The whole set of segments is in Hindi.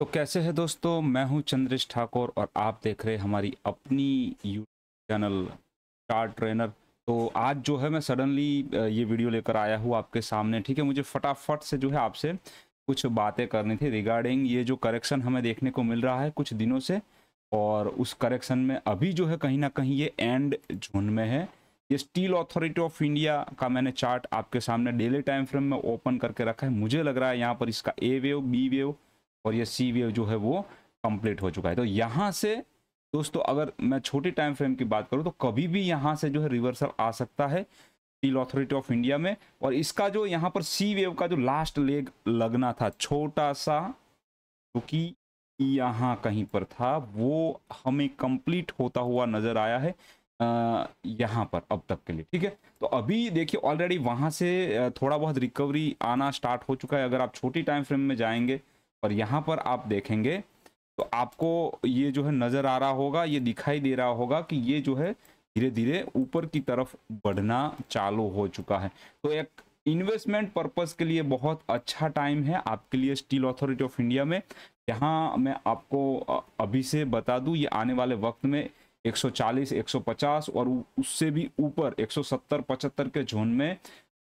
तो कैसे है दोस्तों मैं हूं चंद्रेश ठाकुर और आप देख रहे हमारी अपनी यूट्यूब चैनल स्टार ट्रेनर तो आज जो है मैं सडनली ये वीडियो लेकर आया हूँ आपके सामने ठीक है मुझे फटाफट से जो है आपसे कुछ बातें करनी थी रिगार्डिंग ये जो करेक्शन हमें देखने को मिल रहा है कुछ दिनों से और उस करेक्शन में अभी जो है कहीं ना कहीं ये एंड जून में है ये स्टील अथॉरिटी ऑफ इंडिया का मैंने चार्ट आपके सामने डेली टाइम फ्रेम में ओपन करके रखा है मुझे लग रहा है यहाँ पर इसका ए वेव बी वेव और ये सी वेव जो है वो कंप्लीट हो चुका है तो यहाँ से दोस्तों अगर मैं छोटे टाइम फ्रेम की बात करूँ तो कभी भी यहाँ से जो है रिवर्सल आ सकता है स्टील अथॉरिटी ऑफ इंडिया में और इसका जो यहाँ पर सी वेव का जो लास्ट लेग लगना था छोटा सा क्योंकि तो यहाँ कहीं पर था वो हमें कंप्लीट होता हुआ नजर आया है यहाँ पर अब तक के लिए ठीक है तो अभी देखिए ऑलरेडी वहाँ से थोड़ा बहुत रिकवरी आना स्टार्ट हो चुका है अगर आप छोटी टाइम फ्रेम में जाएंगे और यहाँ पर आप देखेंगे तो आपको ये जो है नज़र आ रहा होगा ये दिखाई दे रहा होगा कि ये जो है धीरे धीरे ऊपर की तरफ बढ़ना चालू हो चुका है तो एक इन्वेस्टमेंट पर्पस के लिए बहुत अच्छा टाइम है आपके लिए स्टील अथॉरिटी ऑफ इंडिया में यहाँ मैं आपको अभी से बता दूँ ये आने वाले वक्त में 140, 150 और उससे भी ऊपर 170, 75 के जोन में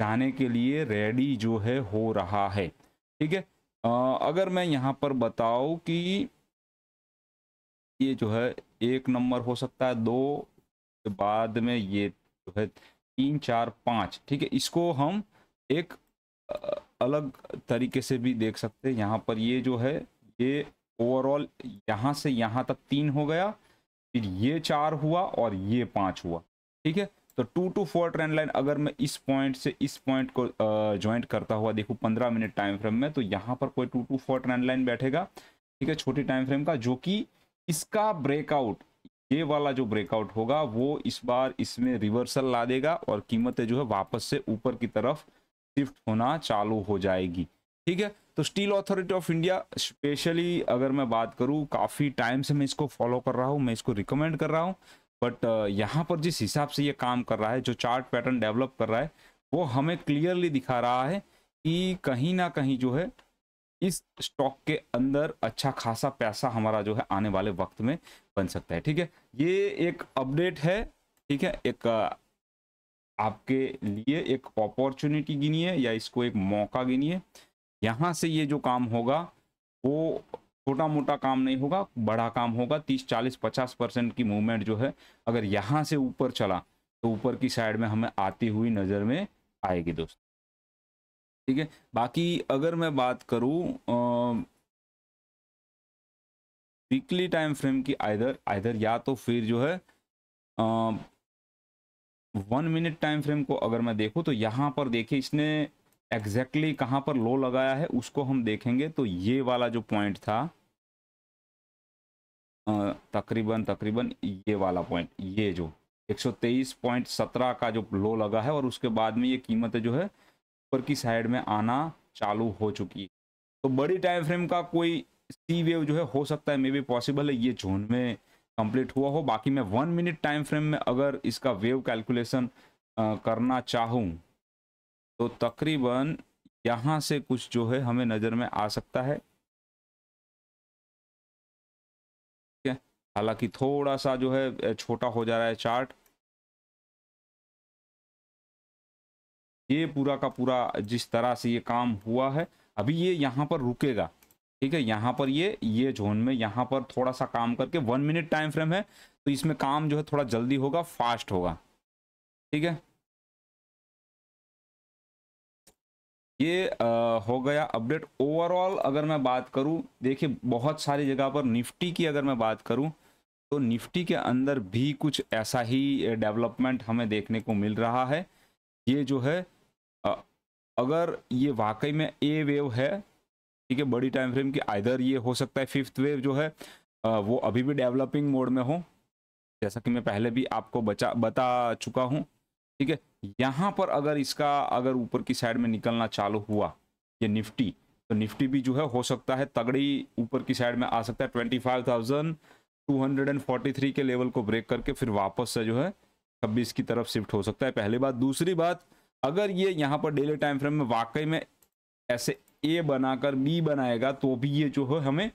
जाने के लिए रेडी जो है हो रहा है ठीक है अगर मैं यहाँ पर बताऊँ कि ये जो है एक नंबर हो सकता है दो बाद में ये जो है तीन चार पाँच ठीक है इसको हम एक अलग तरीके से भी देख सकते हैं यहाँ पर ये जो है ये ओवरऑल यहाँ से यहाँ तक तीन हो गया फिर ये चार हुआ और ये पाँच हुआ ठीक है तो two two four trend line अगर मैं इस पॉइंट से इस पॉइंट को ज्वाइंट करता हुआ देखू पंद्रह मिनट टाइम फ्रेम में तो यहाँ पर कोई two two four trend line बैठेगा ठीक है छोटी टाइम फ्रेम का जो कि इसका ब्रेकआउट ये वाला जो ब्रेकआउट होगा वो इस बार इसमें रिवर्सल ला देगा और कीमतें जो है वापस से ऊपर की तरफ शिफ्ट होना चालू हो जाएगी ठीक है तो Steel Authority of India specially अगर मैं बात करूँ काफ़ी टाइम से मैं इसको फॉलो कर रहा हूँ मैं इसको रिकमेंड कर रहा हूँ बट uh, यहाँ पर जिस हिसाब से ये काम कर रहा है जो चार्ट पैटर्न डेवलप कर रहा है वो हमें क्लियरली दिखा रहा है कि कहीं ना कहीं जो है इस स्टॉक के अंदर अच्छा खासा पैसा हमारा जो है आने वाले वक्त में बन सकता है ठीक है ये एक अपडेट है ठीक है एक uh, आपके लिए एक अपॉर्चुनिटी गिनी है या इसको एक मौका गिनी है यहाँ से ये जो काम होगा वो छोटा मोटा काम नहीं होगा बड़ा काम होगा तीस चालीस पचास परसेंट की मूवमेंट जो है अगर यहाँ से ऊपर चला तो ऊपर की साइड में हमें आती हुई नज़र में आएगी दोस्तों ठीक है बाकी अगर मैं बात करूँ वीकली टाइम फ्रेम की आइधर आइधर या तो फिर जो है वन मिनट टाइम फ्रेम को अगर मैं देखूँ तो यहाँ पर देखिए इसने एग्जैक्टली exactly कहाँ पर लो लगाया है उसको हम देखेंगे तो ये वाला जो पॉइंट था तकरीबन तकरीबन ये वाला पॉइंट ये जो 123.17 का जो लो लगा है और उसके बाद में ये कीमत जो है ऊपर की साइड में आना चालू हो चुकी है तो बड़ी टाइम फ्रेम का कोई सी वेव जो है हो सकता है मे बी पॉसिबल है ये जोन में कंप्लीट हुआ हो बाकी मैं वन मिनट टाइम फ्रेम में अगर इसका वेव कैलकुलेशन करना चाहूँ तो तकरीबन यहाँ से कुछ जो है हमें नज़र में आ सकता है ठीक है हालांकि थोड़ा सा जो है छोटा हो जा रहा है चार्ट ये पूरा का पूरा जिस तरह से ये काम हुआ है अभी ये यहाँ पर रुकेगा ठीक है यहाँ पर ये ये जोन में यहाँ पर थोड़ा सा काम करके वन मिनट टाइम फ्रेम है तो इसमें काम जो है थोड़ा जल्दी होगा फास्ट होगा ठीक है ये आ, हो गया अपडेट ओवरऑल अगर मैं बात करूं देखिए बहुत सारी जगह पर निफ्टी की अगर मैं बात करूं तो निफ्टी के अंदर भी कुछ ऐसा ही डेवलपमेंट हमें देखने को मिल रहा है ये जो है आ, अगर ये वाकई में ए वेव है ठीक है बड़ी टाइम फ्रेम की आइधर ये हो सकता है फिफ्थ वेव जो है आ, वो अभी भी डेवलपिंग मोड में हो जैसा कि मैं पहले भी आपको बचा बता चुका हूँ ठीक है यहाँ पर अगर इसका अगर ऊपर की साइड में निकलना चालू हुआ ये निफ्टी तो निफ्टी भी जो है हो सकता है तगड़ी ऊपर की साइड में आ सकता है twenty five thousand two hundred and forty three के लेवल को ब्रेक करके फिर वापस से जो है छब्बीस की तरफ शिफ्ट हो सकता है पहली बात दूसरी बात अगर ये यहाँ पर डेली टाइम फ्रेम में वाकई में ऐसे ए बनाकर बी बनाएगा तो भी ये जो है हमें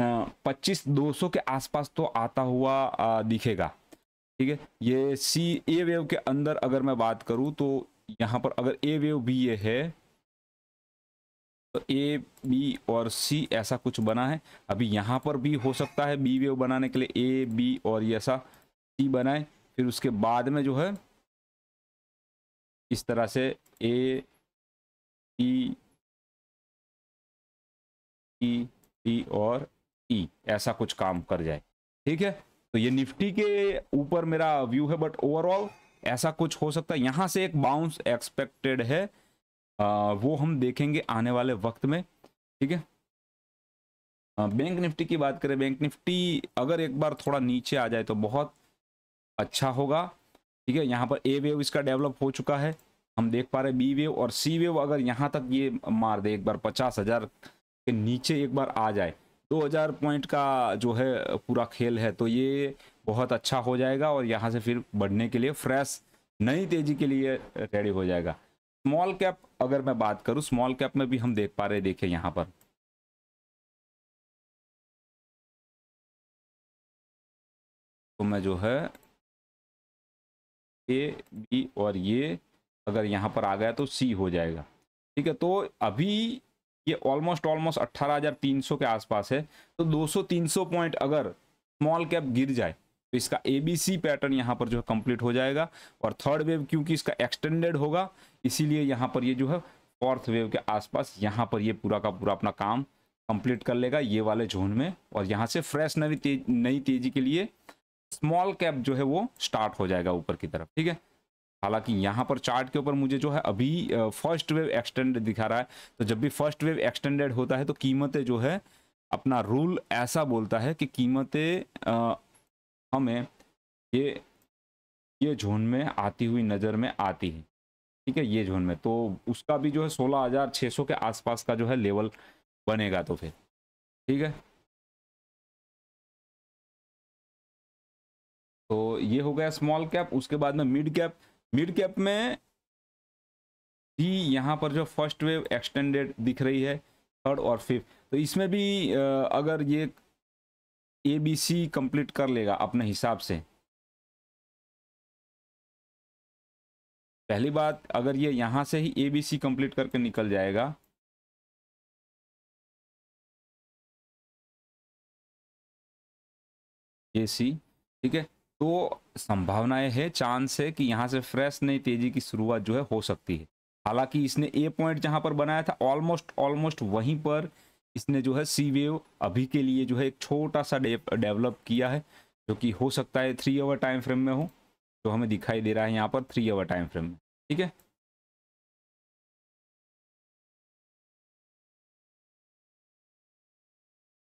पच्चीस दो सौ के आसपास तो आता हुआ दिखेगा ठीक है ये सी ए वेव के अंदर अगर मैं बात करूँ तो यहाँ पर अगर ए वेव बी ये है तो ए बी और सी ऐसा कुछ बना है अभी यहाँ पर भी हो सकता है बी वेव बनाने के लिए ए बी और ये ऐसा सी बनाए फिर उसके बाद में जो है इस तरह से ए ई ई टी और ई e, ऐसा कुछ काम कर जाए ठीक है तो ये निफ्टी के ऊपर मेरा व्यू है बट ओवरऑल ऐसा कुछ हो सकता है यहाँ से एक बाउंस एक्सपेक्टेड है आ, वो हम देखेंगे आने वाले वक्त में ठीक है बैंक निफ्टी की बात करें बैंक निफ्टी अगर एक बार थोड़ा नीचे आ जाए तो बहुत अच्छा होगा ठीक है यहाँ पर ए वेव इसका डेवलप हो चुका है हम देख पा रहे बी वेव और सी वेव अगर यहाँ तक ये मार दे एक बार पचास हज़ार के नीचे एक बार आ जाए 2000 पॉइंट का जो है पूरा खेल है तो ये बहुत अच्छा हो जाएगा और यहाँ से फिर बढ़ने के लिए फ्रेश नई तेजी के लिए रेडी हो जाएगा स्मॉल कैप अगर मैं बात करूँ स्मॉल कैप में भी हम देख पा रहे देखे यहाँ पर तो मैं जो है ए बी और ये अगर यहाँ पर आ गया तो सी हो जाएगा ठीक है तो अभी ये ऑलमोस्ट ऑलमोस्ट सौ के आसपास है तो 200-300 पॉइंट अगर स्मॉल कैप गिर जाए तो इसका एबीसी पैटर्न यहाँ पर जो है कंप्लीट हो जाएगा और थर्ड वेव क्योंकि इसका एक्सटेंडेड होगा इसीलिए यहाँ पर ये जो है फोर्थ वेव के आसपास यहाँ पर ये पूरा का पूरा अपना काम कंप्लीट कर लेगा ये वाले जोन में और यहाँ से फ्रेश नई तेज नई तेजी के लिए स्मॉल कैप जो है वो स्टार्ट हो जाएगा ऊपर की तरफ ठीक है हालांकि यहाँ पर चार्ट के ऊपर मुझे जो है अभी फर्स्ट वेव एक्सटेंडेड दिखा रहा है तो जब भी फर्स्ट वेव एक्सटेंडेड होता है तो कीमतें जो है अपना रूल ऐसा बोलता है कि कीमतें हमें ये ये जोन में आती हुई नज़र में आती है ठीक है ये जोन में तो उसका भी जो है सोलह हज़ार सौ के आसपास का जो है लेवल बनेगा तो फिर ठीक है तो ये हो गया स्मॉल कैप उसके बाद में मिड कैप मिड कैप में भी यहाँ पर जो फर्स्ट वेव एक्सटेंडेड दिख रही है थर्ड और फिफ्थ तो इसमें भी अगर ये ए बी सी कंप्लीट कर लेगा अपने हिसाब से पहली बात अगर ये यहाँ से ही ए बी सी कंप्लीट करके निकल जाएगा ए सी ठीक है तो संभावनाएं है चांस है कि यहाँ से फ्रेश नई तेजी की शुरुआत जो है हो सकती है हालांकि इसने ए पॉइंट जहाँ पर बनाया था ऑलमोस्ट ऑलमोस्ट वहीं पर इसने जो है सी वेव अभी के लिए जो है एक छोटा सा डेवलप किया है जो कि हो सकता है थ्री आवर टाइम फ्रेम में हो जो हमें दिखाई दे रहा है यहाँ पर थ्री आवर टाइम फ्रेम में ठीक है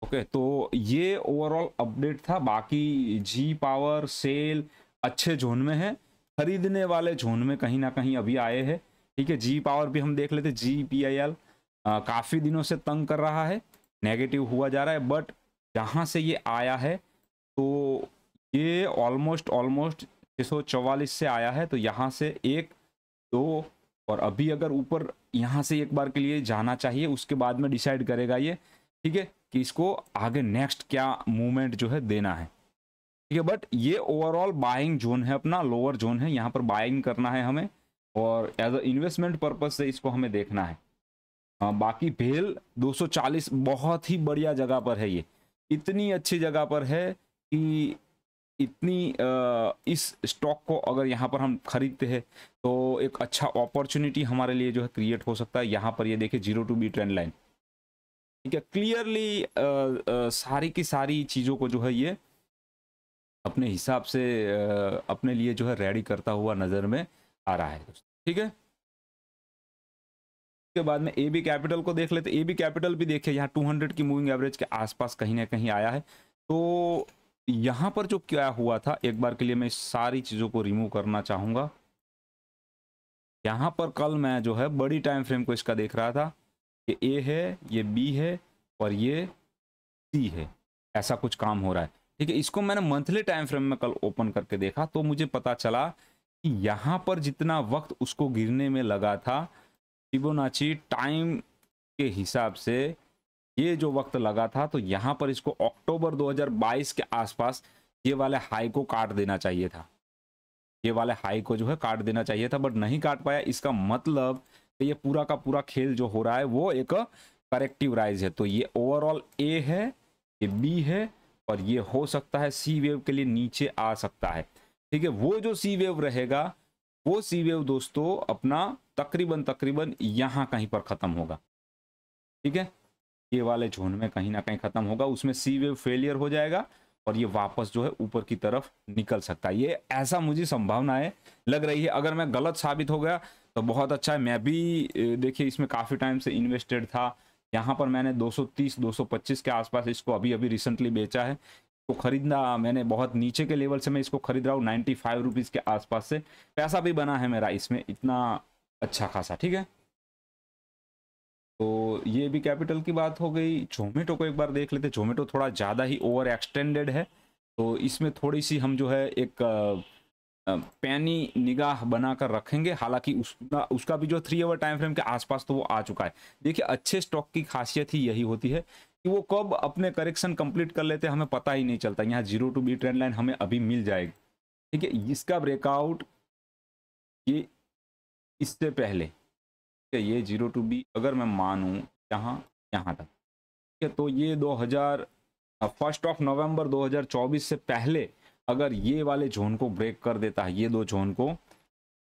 ओके तो ये ओवरऑल अपडेट था बाकी जी पावर सेल अच्छे जोन में है खरीदने वाले जोन में कहीं ना कहीं अभी आए हैं ठीक है जी पावर भी हम देख लेते जी पी आई एल काफ़ी दिनों से तंग कर रहा है नेगेटिव हुआ जा रहा है बट जहाँ से ये आया है तो ये ऑलमोस्ट ऑलमोस्ट छः से आया है तो यहाँ से एक दो और अभी अगर ऊपर यहाँ से एक बार के लिए जाना चाहिए उसके बाद में डिसाइड करेगा ये ठीक है कि इसको आगे नेक्स्ट क्या मूवमेंट जो है देना है ठीक है बट ये ओवरऑल बाइंग जोन है अपना लोअर जोन है यहाँ पर बाइंग करना है हमें और एज अ इन्वेस्टमेंट पर्पज से इसको हमें देखना है आ, हाँ, बाकी भेल 240 बहुत ही बढ़िया जगह पर है ये इतनी अच्छी जगह पर है कि इतनी आ, इस स्टॉक को अगर यहाँ पर हम खरीदते हैं तो एक अच्छा अपॉर्चुनिटी हमारे लिए जो है क्रिएट हो सकता है यहाँ पर ये देखिए zero to B trend line ठीक है क्लियरली सारी की सारी चीज़ों को जो है ये अपने हिसाब से अपने लिए जो है रेडी करता हुआ नज़र में आ रहा है ठीक है उसके बाद में ए बी कैपिटल को देख लेते ए बी कैपिटल भी देखिए यहाँ 200 की मूविंग एवरेज के आसपास कहीं ना कहीं आया है तो यहाँ पर जो क्या हुआ था एक बार के लिए मैं सारी चीज़ों को रिमूव करना चाहूँगा यहाँ पर कल मैं जो है बड़ी टाइम फ्रेम को इसका देख रहा था कि ए है ये बी है और ये सी है ऐसा कुछ काम हो रहा है ठीक है इसको मैंने मंथली टाइम फ्रेम में कल ओपन करके देखा तो मुझे पता चला कि यहाँ पर जितना वक्त उसको गिरने में लगा था फिबोनाची टाइम के हिसाब से ये जो वक्त लगा था तो यहाँ पर इसको अक्टूबर 2022 के आसपास ये वाले हाई को काट देना चाहिए था ये वाले हाई को जो है काट देना चाहिए था बट नहीं काट पाया इसका मतलब तो ये पूरा का पूरा खेल जो हो रहा है वो एक करेक्टिव राइज है तो ये ओवरऑल ए है ये बी है और ये हो सकता है सी वेव के लिए नीचे आ सकता है ठीक है वो जो सी वेव रहेगा वो सी वेव दोस्तों अपना तकरीबन तकरीबन यहाँ कहीं पर ख़त्म होगा ठीक है ये वाले झोन में कहीं ना कहीं ख़त्म होगा उसमें सी वेव फेलियर हो जाएगा और ये वापस जो है ऊपर की तरफ निकल सकता है ये ऐसा मुझे संभावना है लग रही है अगर मैं गलत साबित हो गया तो बहुत अच्छा है मैं भी देखिए इसमें काफ़ी टाइम से इन्वेस्टेड था यहाँ पर मैंने 230 225 के आसपास इसको अभी अभी रिसेंटली बेचा है इसको खरीदना मैंने बहुत नीचे के लेवल से मैं इसको खरीद रहा हूँ नाइन्टी फाइव रुपीज़ के आसपास से पैसा भी बना है मेरा इसमें इतना अच्छा खासा ठीक है तो ये भी कैपिटल की बात हो गई जोमेटो को एक बार देख लेते जोमेटो थोड़ा ज़्यादा ही ओवर एक्सटेंडेड है तो इसमें थोड़ी सी हम जो है एक पैनी निगाह बनाकर रखेंगे हालांकि उसका उसका भी जो थ्री आवर टाइम फ्रेम के आसपास तो वो आ चुका है देखिए अच्छे स्टॉक की खासियत ही यही होती है कि वो कब अपने करेक्शन कंप्लीट कर लेते हैं हमें पता ही नहीं चलता यहाँ zero to B trend line हमें अभी मिल जाएगी ठीक है इसका ब्रेकआउट ये इससे पहले ये जीरो टू बी अगर मैं मानूँ यहाँ यहाँ तक ठीक है तो ये दो फर्स्ट ऑफ नवंबर 2024 से पहले अगर ये वाले जोन को ब्रेक कर देता है ये दो जोन को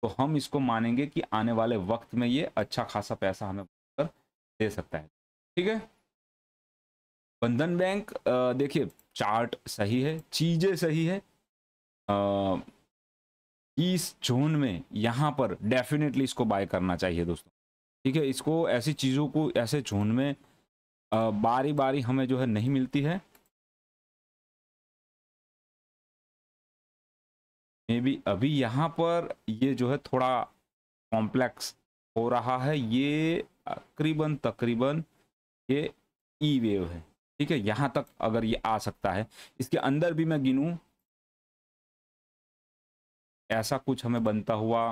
तो हम इसको मानेंगे कि आने वाले वक्त में ये अच्छा खासा पैसा हमें कर दे सकता है ठीक है बंधन बैंक देखिए चार्ट सही है चीज़ें सही है आ, इस जोन में यहाँ पर डेफिनेटली इसको बाय करना चाहिए दोस्तों ठीक है इसको ऐसी चीज़ों को ऐसे जोन में आ, बारी बारी हमें जो है नहीं मिलती है मे बी अभी यहाँ पर ये जो है थोड़ा कॉम्प्लेक्स हो रहा है ये तकरीबन तकरीबन ये ई e वेव है ठीक है यहाँ तक अगर ये आ सकता है इसके अंदर भी मैं गिनूँ ऐसा कुछ हमें बनता हुआ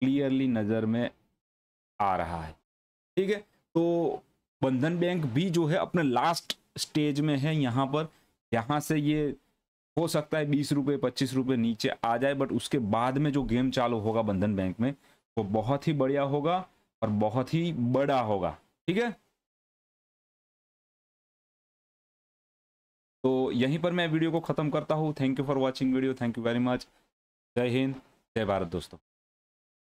क्लियरली नज़र में आ रहा है ठीक है तो बंधन बैंक भी जो है अपने लास्ट स्टेज में है यहाँ पर यहाँ से ये हो सकता है बीस रुपये पच्चीस रुपये नीचे आ जाए बट उसके बाद में जो गेम चालू होगा बंधन बैंक में वो बहुत ही बढ़िया होगा और बहुत ही बड़ा होगा ठीक है तो यहीं पर मैं वीडियो को ख़त्म करता हूँ thank you for watching video thank you very much जय हिंद जय भारत दोस्तों